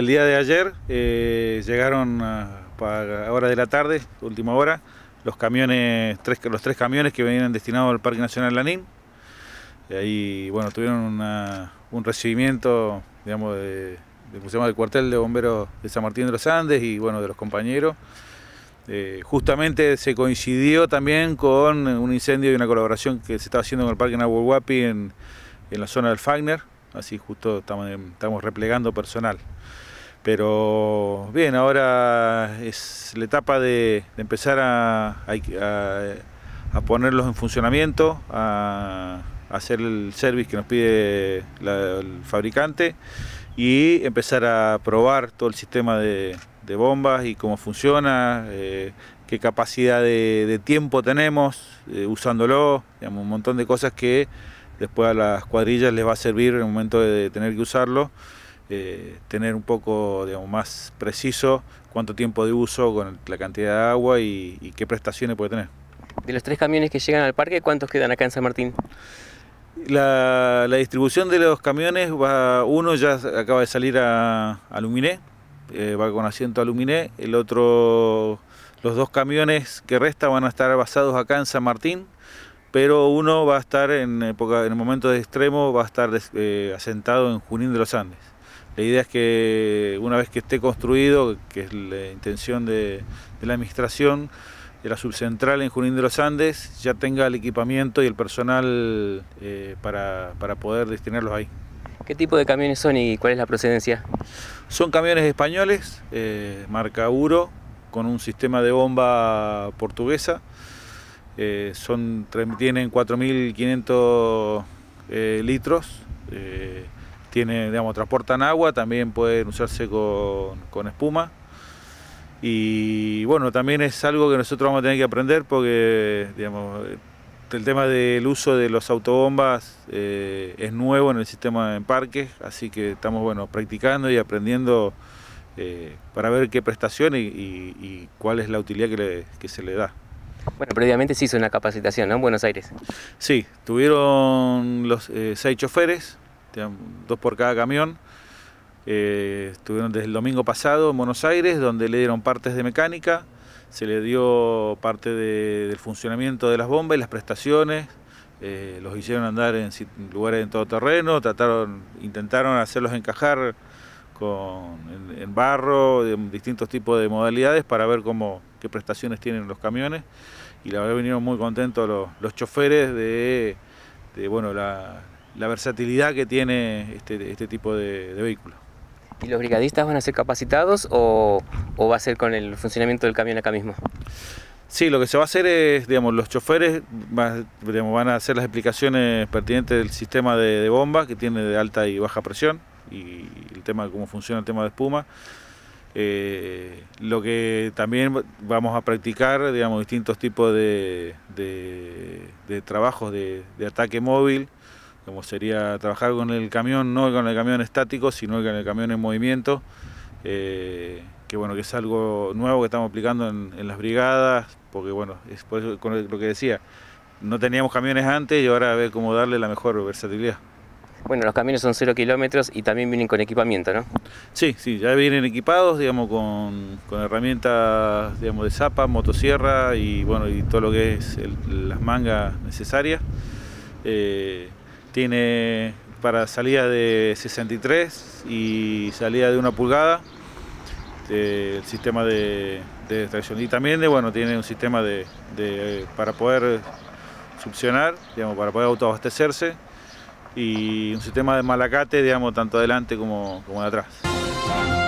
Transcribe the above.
el día de ayer eh, llegaron a, ah, para hora de la tarde, última hora, los camiones, tres, los tres camiones que venían destinados al Parque Nacional Lanín. Y ahí, bueno, tuvieron un recibimiento, digamos, del cuartel de bomberos de San Martín de los Andes y, bueno, de los compañeros. Eh, justamente se coincidió también con un incendio y una colaboración que se estaba haciendo con el Parque Nahuelhuapi en, en la zona del Fagner, así justo estamos, estamos replegando personal. Pero bien, ahora es la etapa de, empezar a, ponerlos en funcionamiento, a, hacer el service que nos pide el fabricante y empezar a probar todo el sistema de, bombas y cómo funciona, eh, qué capacidad de, tiempo tenemos eh, usándolo, un montón de cosas que después a las cuadrillas les va a servir en el momento de tener que usarlo. Eh, tener un poco más preciso cuánto tiempo de uso con la cantidad de agua y, qué prestaciones puede tener. De los tres camiones que llegan al parque, ¿cuántos quedan acá en San Martín? La, distribución de los dos camiones va, uno ya acaba de salir a, Luminé, eh, va con asiento a Luminé, el otro, los dos camiones que resta van a estar basados acá en San Martín, pero uno va a estar en, época, en el momento de extremo, va a estar eh, asentado en Junín de los Andes. La idea es que una vez que esté construido, que es la intención de, la administración, de la subcentral en Junín de los Andes, ya tenga el equipamiento y el personal eh, para, poder destinarlos ahí. ¿Qué tipo de camiones son y cuál es la procedencia? Son camiones españoles, eh, marca Uro, con un sistema de bomba portuguesa. Eh, son, tienen 4.500 litros tiene, digamos, transportan agua, también pueden usarse con, espuma. Y bueno, también es algo que nosotros vamos a tener que aprender porque, digamos, el tema del uso de los autobombas eh, es nuevo en el sistema en parques, así que estamos, bueno, practicando y aprendiendo eh, para ver qué prestación y, cuál es la utilidad que, se le da. Bueno, previamente se hizo una capacitación, En Buenos Aires. Sí, tuvieron los eh, seis choferes, dos por cada camión. Eh, estuvieron desde el domingo pasado en Buenos Aires, donde le dieron partes de mecánica, se le dio parte del funcionamiento de las bombas y las prestaciones, eh, los hicieron andar en lugares en todo terreno, trataron, intentaron hacerlos encajar con, en, barro, en distintos tipos de modalidades para ver cómo, qué prestaciones tienen los camiones. Y la verdad vinieron muy contentos los, choferes de, de bueno, la, la versatilidad que tiene este, este, tipo de, de vehículo. ¿Y los brigadistas van a ser capacitados o, va a ser con el funcionamiento del camión acá mismo? Sí, lo que se va a hacer es, digamos, los choferes van a hacer las explicaciones pertinentes del sistema de, bomba que tiene de alta y baja presión y el tema de cómo funciona el tema de espuma. Eh, lo que también vamos a practicar, digamos, distintos tipos de trabajos de ataque móvil, como sería trabajar con el camión, no con el camión estático, sino con el camión en movimiento, eh, que bueno, que es algo nuevo que estamos aplicando en, las brigadas, porque bueno, es con lo que decía, no teníamos camiones antes y ahora a ver cómo darle la mejor versatilidad. Bueno, los camiones son 0 kilómetros y también vienen con equipamiento, ¿no? Sí, sí, ya vienen equipados, digamos, con, herramientas, digamos, de zapa, motosierra y, bueno, y todo lo que es las mangas necesarias. Eh, tiene para salida de 63 y salida de una pulgada el sistema de, de extracción y también de, bueno, tiene un sistema para poder succionar, digamos, para poder autoabastecerse y un sistema de malacate digamos, tanto adelante como, como de atrás.